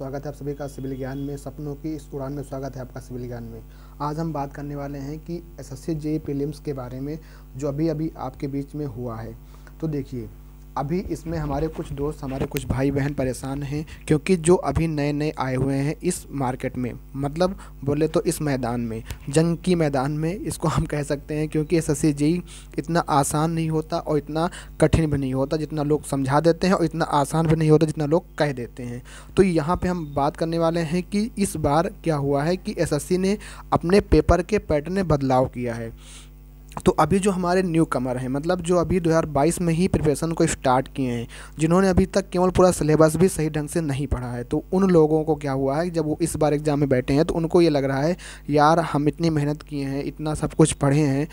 स्वागत है आप सभी का सिविल ज्ञान में सपनों की इस उड़ान में स्वागत है आपका सिविल ज्ञान में आज हम बात करने वाले हैं कि एस एस सी जे के बारे में जो अभी अभी आपके बीच में हुआ है तो देखिए अभी इसमें हमारे कुछ दोस्त हमारे कुछ भाई बहन परेशान हैं क्योंकि जो अभी नए नए आए हुए हैं इस मार्केट में मतलब बोले तो इस मैदान में जंग की मैदान में इसको हम कह सकते हैं क्योंकि एस एस इतना आसान नहीं होता और इतना कठिन भी नहीं होता जितना लोग समझा देते हैं और इतना आसान भी नहीं होता जितना लोग कह देते हैं तो यहाँ पर हम बात करने वाले हैं कि इस बार क्या हुआ है कि एस ने अपने पेपर के पैटर्न में बदलाव किया है तो अभी जो हमारे न्यू कमर हैं मतलब जो अभी 2022 में ही प्रिपरेशन को स्टार्ट किए हैं जिन्होंने अभी तक केवल पूरा सिलेबस भी सही ढंग से नहीं पढ़ा है तो उन लोगों को क्या हुआ है जब वो इस बार एग्ज़ाम में बैठे हैं तो उनको ये लग रहा है यार हम इतनी मेहनत किए हैं इतना सब कुछ पढ़े हैं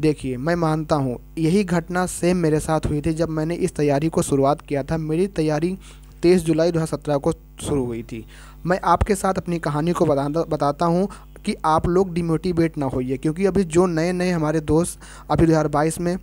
देखिए मैं मानता हूँ यही घटना सेम मेरे साथ हुई थी जब मैंने इस तैयारी को शुरुआत किया था मेरी तैयारी तेईस जुलाई दो को शुरू हुई थी मैं आपके साथ अपनी कहानी को बता बताता हूँ कि आप लोग डिमोटिवेट ना होइए क्योंकि अभी जो नए नए हमारे दोस्त अभी दो में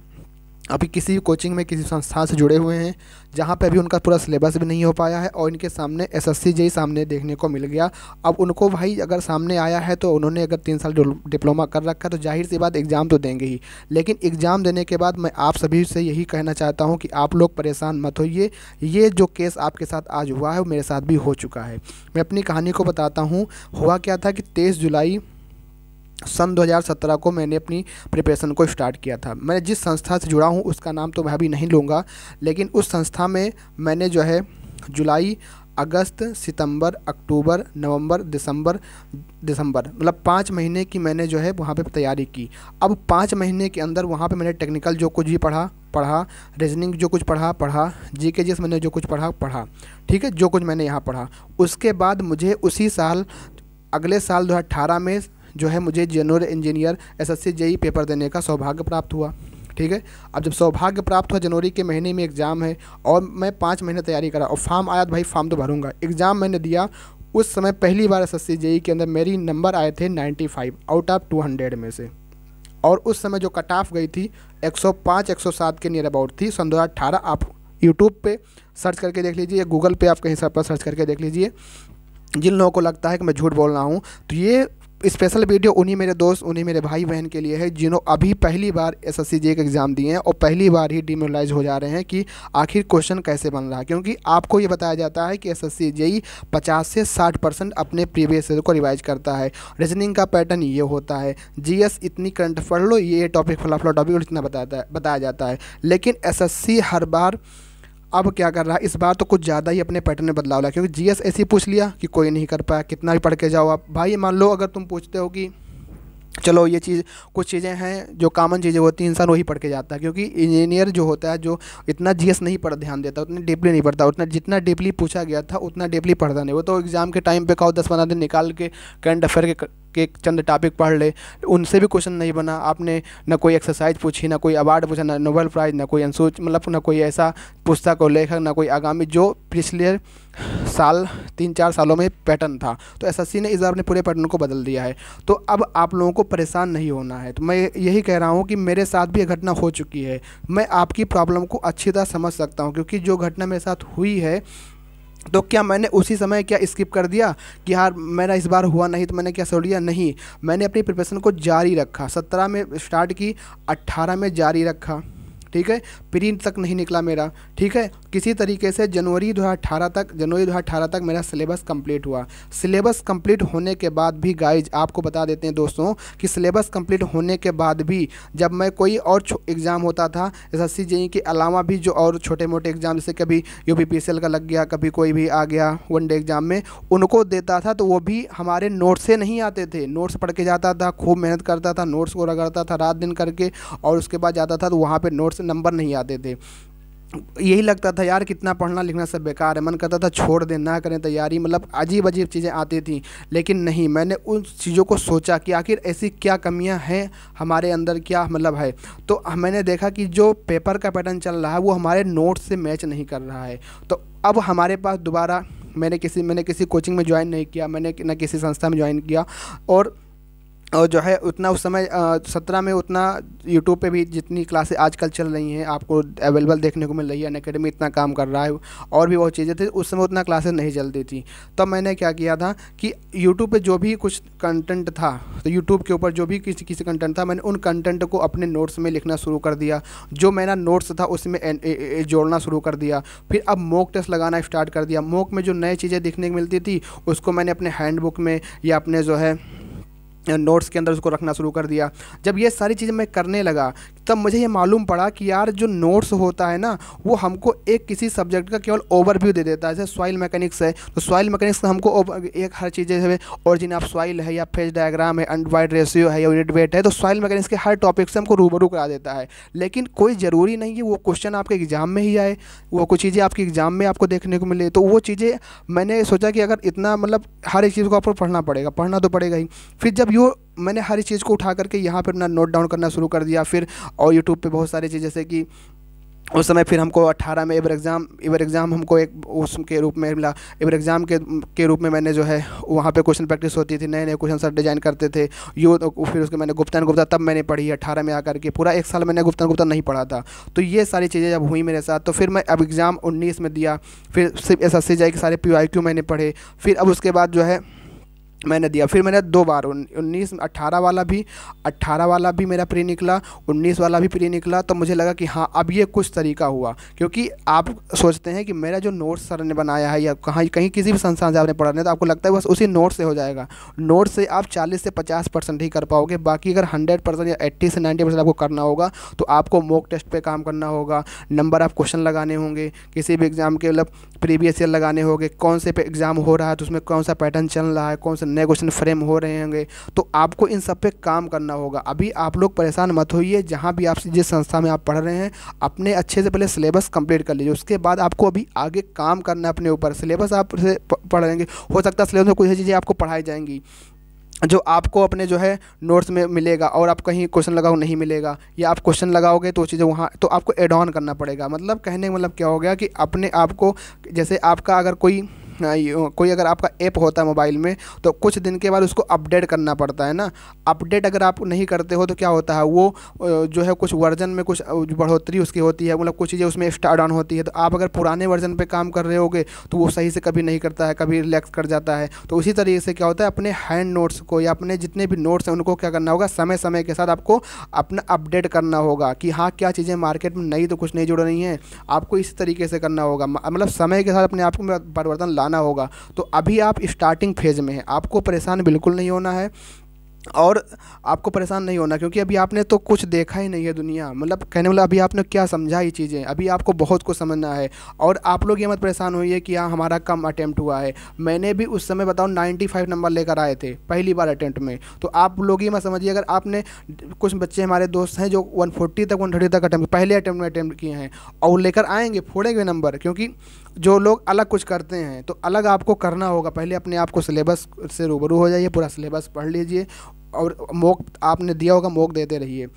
अभी किसी भी कोचिंग में किसी संस्था से जुड़े हुए हैं जहाँ पे अभी उनका पूरा सिलेबस भी नहीं हो पाया है और इनके सामने एस एस सी सामने देखने को मिल गया अब उनको भाई अगर सामने आया है तो उन्होंने अगर तीन साल डिप्लोमा कर रखा है तो जाहिर सी बात एग्ज़ाम तो देंगे ही लेकिन एग्ज़ाम देने के बाद मैं आप सभी से यही कहना चाहता हूँ कि आप लोग परेशान मत होइए ये जो केस आपके साथ आज हुआ है वो मेरे साथ भी हो चुका है मैं अपनी कहानी को बताता हूँ हुआ क्या था कि तेईस जुलाई सन 2017 को मैंने अपनी प्रिपरेशन को स्टार्ट किया था मैं जिस संस्था से जुड़ा हूँ उसका नाम तो मैं अभी नहीं लूँगा लेकिन उस संस्था में मैंने जो है जुलाई अगस्त सितंबर अक्टूबर नवंबर दिसंबर दिसंबर मतलब पाँच महीने की मैंने जो है वहाँ पे तैयारी की अब पाँच महीने के अंदर वहाँ पे मैंने टेक्निकल जो कुछ भी पढ़ा पढ़ा रीजनिंग जो कुछ पढ़ा पढ़ा जी के मैंने जो कुछ पढ़ा पढ़ा ठीक है जो कुछ मैंने यहाँ पढ़ा उसके बाद मुझे उसी साल अगले साल दो में जो है मुझे general engineer SSC JE paper देने का सौभाग्य प्राप्त हुआ ठीक है अब जब सौभाग्य प्राप्त हुआ जनवरी के महीने में एग्ज़ाम है और मैं पाँच महीने तैयारी करा और फॉर्म आया तो भाई फार्म तो भरूंगा एग्ज़ाम मैंने दिया उस समय पहली बार एस एस e के अंदर मेरी नंबर आए थे 95 आउट ऑफ टू में से और उस समय जो कट ऑफ गई थी 105 107 के नियर अबाउट थी सन दो आप यूट्यूब पर सर्च करके देख लीजिए गूगल पर आप कहीं सब पर सर्च करके देख लीजिए जिन लोगों को लगता है कि मैं झूठ बोल रहा हूँ तो ये स्पेशल वीडियो उन्हीं मेरे दोस्त उन्हीं मेरे भाई बहन के लिए है जिन्हों अभी पहली बार एस एस के एग्ज़ाम दिए हैं और पहली बार ही डिमोलाइज हो जा रहे हैं कि आखिर क्वेश्चन कैसे बन रहा है क्योंकि आपको ये बताया जाता है कि एस एस सी पचास से साठ परसेंट अपने प्रीवियस ईयर को रिवाइज करता है रीजनिंग का पैटर्न ये होता है जी इतनी करंट पढ़ लो ये टॉपिक फला फला टॉपिक इतना बताता है बताया जाता है लेकिन एस हर बार अब क्या कर रहा है इस बार तो कुछ ज़्यादा ही अपने पैटर्न में बदलाव लाया क्योंकि जीएस ऐसी पूछ लिया कि कोई नहीं कर पाया कितना भी पढ़ के जाओ आप भाई मान लो अगर तुम पूछते हो कि चलो ये चीज़ कुछ चीज़ें हैं जो कॉमन चीज़ें होती हैं इंसान वही पढ़ के जाता है क्योंकि इंजीनियर जो होता है जो इतना जीएस नहीं पढ़ ध्यान देता उतना डीपली नहीं पढ़ता उतना जितना डीपली पूछा गया था उतना डीपली पढ़ता नहीं वो तो एग्ज़ाम के टाइम पे कहो दस पंद्रह दिन निकाल के करंट अफेयर के के चंद टॉपिक पढ़ ले उनसे भी क्वेश्चन नहीं बना आपने ना कोई एक्सरसाइज पूछी ना कोई अवार्ड पूछा ना नोबल प्राइज़ ना कोई अनुसूच मतलब ना कोई ऐसा पुस्तक और लेखक ना कोई आगामी जो पिछले साल तीन चार सालों में पैटर्न था तो एस ने इस बार अपने पूरे पैटर्न को बदल दिया है तो अब आप लोगों को परेशान नहीं होना है तो मैं यही कह रहा हूँ कि मेरे साथ भी यह घटना हो चुकी है मैं आपकी प्रॉब्लम को अच्छी तरह समझ सकता हूँ क्योंकि जो घटना मेरे साथ हुई है तो क्या मैंने उसी समय क्या स्किप कर दिया कि यार मेरा इस बार हुआ नहीं तो मैंने क्या सोच लिया नहीं मैंने अपनी प्रिपरेशन को जारी रखा सत्रह में स्टार्ट की अट्ठारह में जारी रखा ठीक है प्रिंट तक नहीं निकला मेरा ठीक है किसी तरीके से जनवरी दो तक जनवरी दो तक मेरा सिलेबस कंप्लीट हुआ सिलेबस कंप्लीट होने के बाद भी गाइज आपको बता देते हैं दोस्तों कि सिलेबस कंप्लीट होने के बाद भी जब मैं कोई और एग्ज़ाम होता था एस एस के अलावा भी जो और छोटे मोटे एग्ज़ाम जैसे कभी यू का लग गया कभी कोई भी आ गया डे एग्ज़ाम में उनको देता था तो वो भी हमारे नोट्स से नहीं आते थे नोट्स पढ़ के जाता था खूब मेहनत करता था नोट्स को रगड़ता था रात दिन करके और उसके बाद जाता था तो वहाँ पर नोट्स नंबर नहीं आते थे यही लगता था यार कितना पढ़ना लिखना सब बेकार है मन करता था छोड़ दें ना करें तैयारी मतलब अजीब अजीब चीज़ें आती थी लेकिन नहीं मैंने उन चीज़ों को सोचा कि आखिर ऐसी क्या कमियां हैं हमारे अंदर क्या मतलब है तो मैंने देखा कि जो पेपर का पैटर्न चल रहा है वो हमारे नोट्स से मैच नहीं कर रहा है तो अब हमारे पास दोबारा मैंने किसी मैंने किसी कोचिंग में ज्वाइन नहीं किया मैंने न किसी संस्था में ज्वाइन किया और और जो है उतना उस समय सत्रह में उतना यूट्यूब पे भी जितनी क्लासें आजकल चल रही हैं आपको अवेलेबल देखने को मिल रही है अन अकेडमी इतना काम कर रहा है और भी बहुत चीज़ें थी उस समय उतना क्लासेस नहीं चलती थी तब तो मैंने क्या किया था कि यूट्यूब पे जो भी कुछ कंटेंट था तो यूट्यूब के ऊपर जो भी किसी किसी कंटेंट था मैंने उन कंटेंट को अपने नोट्स में लिखना शुरू कर दिया जो मेरा नोट्स था उसमें जोड़ना शुरू कर दिया फिर अब मोक टेस्ट लगाना स्टार्ट कर दिया मोक में जो नई चीज़ें देखने को मिलती थी उसको मैंने अपने हैंडबुक में या अपने जो है नोट्स के अंदर उसको रखना शुरू कर दिया जब ये सारी चीज़ें मैं करने लगा तब मुझे ये मालूम पड़ा कि यार जो नोट्स होता है ना वो हमको एक किसी सब्जेक्ट का केवल ओवरव्यू दे देता है जैसे सॉइल मैकेनिक्स है तो सॉइल मैकेनिक्स का हमको एक हर चीज़ जैसे ऑरिजिन ऑफ सॉइल है या फेज डायग्राम है एंड वाइड रेशियो है यूनिट वेट है तो सॉइल मैकेनिक्स के हर टॉपिक से हमको रूबरू करा देता है लेकिन कोई ज़रूरी नहीं है वो क्वेश्चन आपके एग्ज़ाम में ही आए वो कुछ चीज़ें आपके एग्ज़ाम में आपको देखने को मिले तो वो चीज़ें मैंने सोचा कि अगर इतना मतलब हर एक चीज़ को आपको पढ़ना पड़ेगा पढ़ना तो पड़ेगा ही फिर जब यू मैंने हर चीज़ को उठा करके यहाँ पर अपना नोट डाउन करना शुरू कर दिया फिर और यूट्यूब पर बहुत सारी चीज़ जैसे कि उस समय फिर हमको 18 में एवर एग्ज़ाम एवर एग्ज़ाम हमको एक उसके रूप में मिला एवर एग्ज़ाम के के रूप में मैंने जो है वहाँ पे क्वेश्चन प्रैक्टिस होती थी नए नए क्वेश्चन सर डिजाइन करते थे तो फिर उसके मैंने गुप्ता गुप्ता तब मैंने पढ़ी अट्ठारह में आकर के पूरा एक साल मैंने गुप्ता गुप्ता नहीं पढ़ा था तो ये सारी चीज़ें जब हुई मेरे साथ तो फिर मैं अब एग्ज़ाम उन्नीस में दिया फिर सिर्फ एस एस के सारे पी मैंने पढ़े फिर अब उसके बाद जो है मैंने दिया फिर मैंने दो बार उन्नीस अट्ठारह वाला भी अट्ठारह वाला भी मेरा प्री निकला उन्नीस वाला भी प्री निकला तो मुझे लगा कि हाँ अब ये कुछ तरीका हुआ क्योंकि आप सोचते हैं कि मेरा जो नोट्स सर ने बनाया है या कहाँ कहीं किसी भी संस्थान से आपने पढ़ा नहीं तो आपको लगता है बस उसी नोट से हो जाएगा नोट से आप चालीस से पचास परसेंट ही कर पाओगे बाकी अगर हंड्रेड परसेंट या एट्टी से नाइन्टी परसेंट आपको करना होगा तो आपको मोक टेस्ट पर काम करना होगा नंबर आप क्वेश्चन लगाने होंगे किसी भी एग्ज़ाम के मतलब प्रीवियस ईयर लगाने होंगे कौन से एग्ज़ाम हो रहा है तो उसमें कौन सा पैटर्न चल रहा है कौन सा नए क्वेश्चन फ्रेम हो रहे होंगे तो आपको इन सब पे काम करना होगा अभी आप लोग परेशान मत होइए जहाँ भी आप जिस संस्था में आप पढ़ रहे हैं अपने अच्छे से पहले सिलेबस कंप्लीट कर लीजिए उसके बाद आपको अभी आगे काम करना है अपने ऊपर सिलेबस आप पढ़ेंगे हो सकता है सिलेबस में कुछ चीज़ें आपको पढ़ाई जाएंगी जो आपको अपने जो है नोट्स में मिलेगा और आप कहीं क्वेश्चन लगाओ नहीं मिलेगा या आप क्वेश्चन लगाओगे तो चीज़ें वहाँ तो आपको एड ऑन करना पड़ेगा मतलब कहने का मतलब क्या हो गया कि अपने आप को जैसे आपका अगर कोई कोई अगर आपका ऐप होता है मोबाइल में तो कुछ दिन के बाद उसको अपडेट करना पड़ता है ना अपडेट अगर आप नहीं करते हो तो क्या होता है वो जो है कुछ वर्जन में कुछ बढ़ोतरी उसकी होती है मतलब कुछ चीज़ें उसमें एक्स्ट्रा ऑन होती है तो आप अगर पुराने वर्जन पर काम कर रहे होगे तो वो सही से कभी नहीं करता है कभी रिलैक्स कर जाता है तो उसी तरीके से क्या होता है अपने हैंड नोट्स को या अपने जितने भी नोट्स हैं उनको क्या करना होगा समय समय के साथ आपको अपना अपडेट करना होगा कि हाँ क्या चीज़ें मार्केट में नई तो कुछ नहीं जुड़ रही हैं आपको इस तरीके से करना होगा मतलब समय के साथ अपने आप में परिवर्तन लाना बनाना होगा तो अभी आप स्टार्टिंग फेज़ में हैं आपको परेशान बिल्कुल नहीं होना है और आपको परेशान नहीं होना क्योंकि अभी आपने तो कुछ देखा ही नहीं है दुनिया मतलब कहने वाला मतलब अभी आपने क्या समझा ये चीज़ें अभी आपको बहुत कुछ समझना है और आप लोग ये मत परेशान होइए कि हाँ हमारा कम अटैम्प्ट हुआ है मैंने भी उस समय बताओ 95 नंबर लेकर आए थे पहली बार अटैम्प्ट में तो आप लोग ये मत समझिए अगर आपने कुछ बच्चे हमारे दोस्त हैं जो वन तक वन तक अटैम्प्ट पहले अटैम्प्ट में अटैम्प्ट किए हैं और लेकर आएँगे फोड़ेंगे नंबर क्योंकि जो लोग अलग कुछ करते हैं तो अलग आपको करना होगा पहले अपने आप को सिलेबस से रूबरू हो जाइए पूरा सिलेबस पढ़ लीजिए और मोक आपने दिया होगा मोक देते रहिए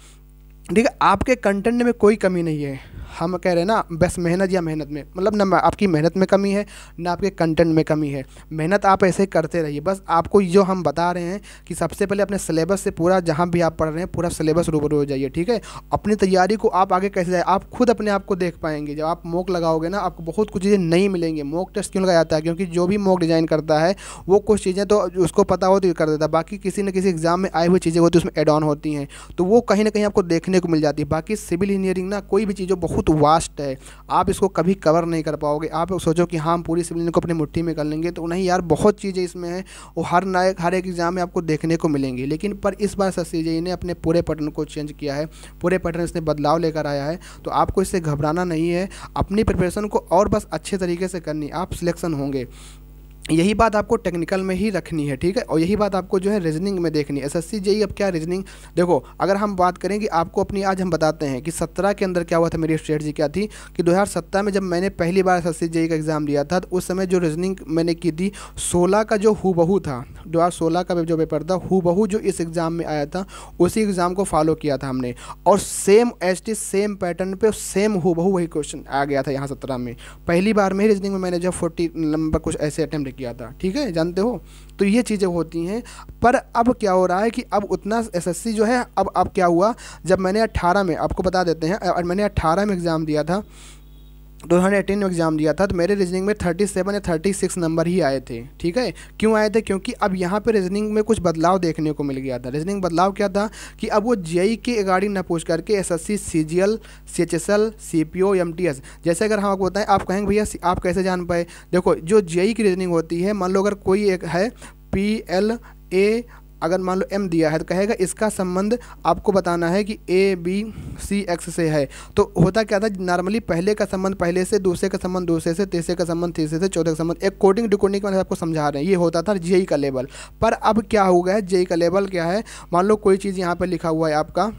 ठीक है आपके कंटेंट में कोई कमी नहीं है हम कह रहे हैं ना बस मेहनत या मेहनत में मतलब ना आपकी मेहनत में कमी है ना आपके कंटेंट में कमी है मेहनत आप ऐसे करते रहिए बस आपको जो हम बता रहे हैं कि सबसे पहले अपने सिलेबस से पूरा जहाँ भी आप पढ़ रहे हैं पूरा सिलेबस रूबरू हो जाइए ठीक है अपनी तैयारी को आप आगे कैसे जाए आप खुद अपने आप को देख पाएंगे जब आप मोक लगाओगे ना आपको बहुत कुछ चीज़ें नहीं मिलेंगे मोक टेस्ट क्यों लगाया जाता है क्योंकि जो भी मोक डिज़ाइन करता है वो कुछ चीज़ें तो उसको पता होती कर देता है बाकी किसी न किसी एग्ज़ाम में आई हुई चीज़ें होती उसमें एड ऑन होती हैं तो वो कहीं ना कहीं आपको देखने को मिल जाती है बाकी सिविल इंजीनियरिंग ना कोई भी चीज़ जो बहुत बहुत वास्ट है आप इसको कभी कवर नहीं कर पाओगे आप सोचो कि हाँ हम पूरी सिविलियन को अपनी मुट्ठी में कर लेंगे तो नहीं यार बहुत चीज़ें इसमें हैं और हर नायक हर एक एग्ज़ाम में आपको देखने को मिलेंगी लेकिन पर इस बार सस्ती ने अपने पूरे पैटर्न को चेंज किया है पूरे पैटर्न इसने बदलाव लेकर आया है तो आपको इससे घबराना नहीं है अपनी प्रिपरेशन को और बस अच्छे तरीके से करनी आप सिलेक्शन होंगे यही बात आपको टेक्निकल में ही रखनी है ठीक है और यही बात आपको जो है रीजनिंग में देखनी है एस एस सी अब क्या रीजनिंग देखो अगर हम बात करें कि आपको अपनी आज हम बताते हैं कि सत्रह के अंदर क्या हुआ था मेरी स्ट्रेटजी क्या थी कि दो में जब मैंने पहली बार एस एस सी का एग्ज़ाम लिया था तो उस समय जो रीजनिंग मैंने की थी सोलह का जो हु था दो हज़ार सोलह का जो पेपर था हु जो इस एग्ज़ाम में आया था उसी एग्ज़ाम को फॉलो किया था हमने और सेम टी सेम पैटर्न पर सेम हु वही क्वेश्चन आ गया था यहाँ सत्रह में पहली बार में रीजनिंग में मैंने जो फोर्टी नंबर कुछ ऐसे अटैम्प्ट किया था ठीक है जानते हो तो ये चीज़ें होती हैं पर अब क्या हो रहा है कि अब उतना एसएससी जो है अब अब क्या हुआ जब मैंने 18 में आपको बता देते हैं मैंने 18 में एग्ज़ाम दिया था 2018 में एग्ज़ाम दिया था तो मेरे रीजनिंग में 37 या 36 नंबर ही आए थे ठीक है क्यों आए थे क्योंकि अब यहाँ पे रीजनिंग में कुछ बदलाव देखने को मिल गया था रीजनिंग बदलाव क्या था कि अब वो जेई के अगाड़ी न पूछ करके S S C C G L C H S L C P O M T S जैसे अगर हम आपको बताएं आप कहेंगे भैया आप कैसे जान पाए देखो जो जेई की रीजनिंग होती है मान लो अगर कोई एक है पी एल ए अगर मान लो एम दिया है तो कहेगा इसका संबंध आपको बताना है कि ए बी सी एक्स से है तो होता क्या था नॉर्मली पहले का संबंध पहले से दूसरे का संबंध दूसरे से तीसरे का संबंध तीसरे से चौथे का संबंध एक कोडिंग डिकोडिंग के मैंने आपको समझा रहे हैं ये होता था जेई का लेवल पर अब क्या हो गया है जेई का लेवल क्या है मान लो कोई चीज़ यहाँ पर लिखा हुआ है आपका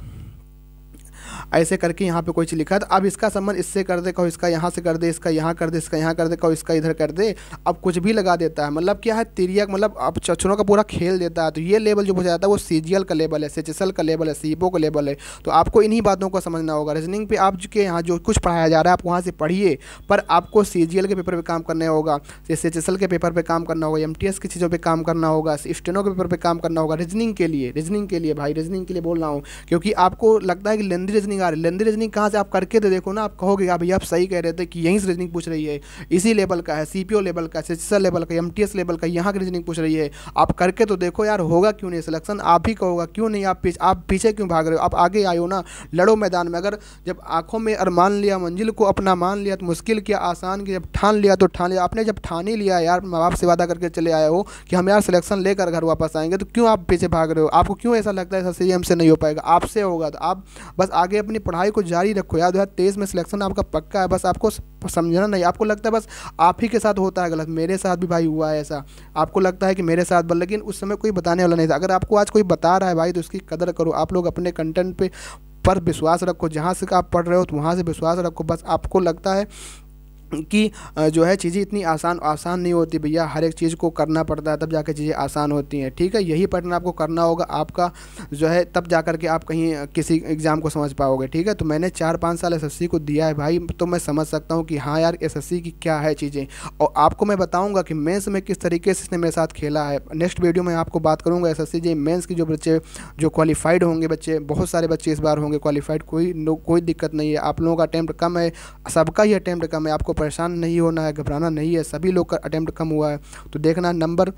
ऐसे करके यहाँ पे कोई चीज़ लिखा है तो अब इसका संबंध इससे कर दे कहो इसका यहाँ से कर दे इसका यहाँ कर दे इसका यहाँ कर दे कहो इसका इधर कर दे अब कुछ भी लगा देता है मतलब क्या है तिरिया मतलब अब चचनों का पूरा खेल देता है तो ये लेवल जो पूछा जाता है वो सी का लेवल है सेचेसल का लेवल है सीपो का लेवल है तो आपको इन्हीं बातों को समझना होगा रीजनिंग पे आप के यहाँ जो कुछ पढ़ाया जा रहा है आप वहाँ से पढ़िए पर आपको सी के पेपर पर काम करना होगा सेचेसल के पेपर पर काम करना होगा एम की चीज़ों पर काम करना होगा स्टेनो के पेपर पर काम करना होगा रीजनिंग के लिए रीजनिंग के लिए भाई रीजनिंग के लिए बोल रहा हूँ क्योंकि आपको लगता है कि लेंदी रीजनिंग आ रही है लेंदी रीजनिंग कहाँ से आप करके दे देखो ना आप कहोगे आप हाँ भैया आप सही कह रहे थे कि यहीं से रीजनिंग पूछ रही है इसी लेवल का है सी लेवल का सेसर लेवल का एम लेवल का यहाँ की रीजनिंग पूछ रही है आप करके तो देखो यार होगा क्यों नहीं सिलेक्शन आप ही कहोगा क्यों नहीं आप पीछे आप पीछे क्यों भाग रहे हो आप आगे आयो ना लड़ो मैदान में अगर जब आंखों में अर मान लिया मंजिल को अपना मान लिया तो मुश्किल किया आसान किया जब ठान लिया तो ठान लिया आपने जब ठान ही लिया यार माँ बाप से वादा करके चले आए हो कि हम यार सिलेक्शन लेकर घर वापस आएंगे तो क्यों आप पीछे भाग रहे हो आपको क्यों ऐसा लगता है ऐसा सी से नहीं हो पाएगा आपसे होगा तो आप बस आगे आगे अपनी पढ़ाई को जारी रखो यार दो में सिलेक्शन आपका पक्का है बस आपको समझना नहीं आपको लगता है बस आप ही के साथ होता है गलत मेरे साथ भी भाई हुआ है ऐसा आपको लगता है कि मेरे साथ बल लेकिन उस समय कोई बताने वाला नहीं था अगर आपको आज कोई बता रहा है भाई तो उसकी कदर करो आप लोग अपने कंटेंट पर विश्वास रखो जहाँ से आप पढ़ रहे हो तो वहाँ से विश्वास रखो बस आपको लगता है कि जो है चीज़ें इतनी आसान आसान नहीं होती भैया हर एक चीज़ को करना पड़ता है तब जाकर चीज़ें आसान होती हैं ठीक है यही पैटर्न आपको करना होगा आपका जो है तब जा के आप कहीं किसी एग्ज़ाम को समझ पाओगे ठीक है तो मैंने चार पाँच साल एस को दिया है भाई तो मैं समझ सकता हूँ कि हाँ यार एस की क्या है चीज़ें और आपको मैं बताऊँगा कि मेन्स में किस तरीके से इसने मेरे साथ खेला है नेक्स्ट वीडियो में आपको बात करूँगा एस एस मेन्स की जो बच्चे जो क्वालिफाइड होंगे बच्चे बहुत सारे बच्चे इस बार होंगे क्वालिफाइड कोई कोई दिक्कत नहीं है आप लोगों का अटैम्प्ट कम है सबका ही अटैम्प्ट कम है आपको परेशान नहीं होना है घबराना नहीं है सभी लोग का अटैम्प्ट कम हुआ है तो देखना नंबर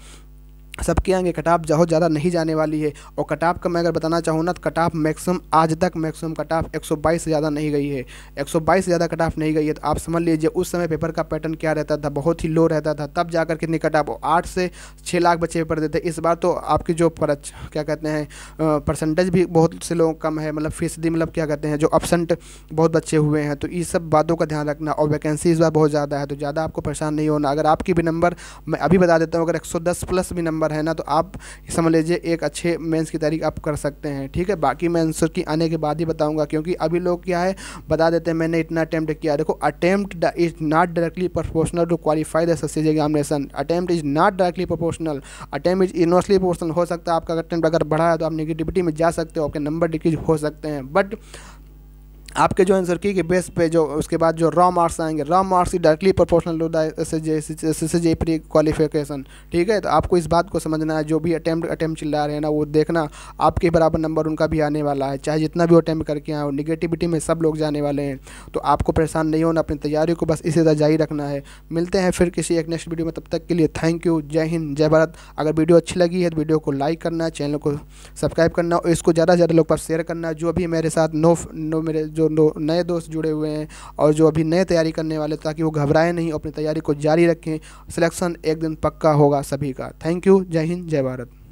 सबके आगे कटाप बहुत ज़्यादा नहीं जाने वाली है और कटाप का मैं अगर बताना चाहूँ ना तो कटाप मैक्सिमम आज तक मैक्सिमम कटाप 122 से ज़्यादा नहीं गई है 122 से ज़्यादा कटाप नहीं गई है तो आप समझ लीजिए उस समय पेपर का पैटर्न क्या रहता था बहुत ही लो रहता था तब जाकर कितनी कटाप आठ से छः लाख बच्चे पेपर देते इस बार तो आपकी जो पर क्या कहते हैं परसेंटेज भी बहुत से लोग कम है मतलब फीसदी मतलब क्या कहते हैं जो अपसेंट बहुत बच्चे हुए हैं तो इस सब बातों का ध्यान रखना और वैकेंसी इस बार बहुत ज़्यादा है तो ज़्यादा आपको परेशान नहीं होना अगर आपकी भी नंबर मैं अभी बता देता हूँ अगर एक प्लस भी नंबर पर है ना तो आप समझ लीजिए एक अच्छे मेंस की तैयारी आप कर सकते हैं ठीक है बाकी मैं आंसर की आने के बाद ही बताऊंगा क्योंकि अभी लोग क्या है बता देते हैं मैंने इतना अटैम्प्ट किया देखो attempt is not directly proportional to qualify दस C examination attempt is not directly proportional attempt is inversely proportional हो सकता है आपका अटैम्प्ट अगर बढ़ा है तो आप निगेटिविटी में जा सकते हो आपके नंबर डिक्रीज हो सकते हैं बट आपके जो आंसर की के बेस पे जो उसके बाद जो रॉ मार्क्स आएंगे रॉ मार्क्स ही डायरेक्टली प्रोपोर्शनल होता है S S J pre qualification ठीक है तो आपको इस बात को समझना है जो भी अटैम्प्ट अटैम्प्ट चिल्ला रहे हैं ना वो देखना आपके बराबर नंबर उनका भी आने वाला है चाहे जितना भी अटैम्प्ट करके आए निगेटिविटी में सब लोग जाने वाले हैं तो आपको परेशान नहीं होना अपनी तैयारी को बस इसी तरह जारी रखना है मिलते हैं फिर किसी एक नेक्स्ट वीडियो में तब तक के लिए थैंक यू जय हिंद जय भारत अगर वीडियो अच्छी लगी है तो वीडियो को लाइक करना चैनल को सब्सक्राइब करना और इसको ज़्यादा से ज़्यादा लोग पास शेयर करना जो भी मेरे साथ नो नो मेरे जो दो नए दोस्त जुड़े हुए हैं और जो अभी नए तैयारी करने वाले ताकि वो घबराएं नहीं अपनी तैयारी को जारी रखें सिलेक्शन एक दिन पक्का होगा सभी का थैंक यू जय हिंद जय भारत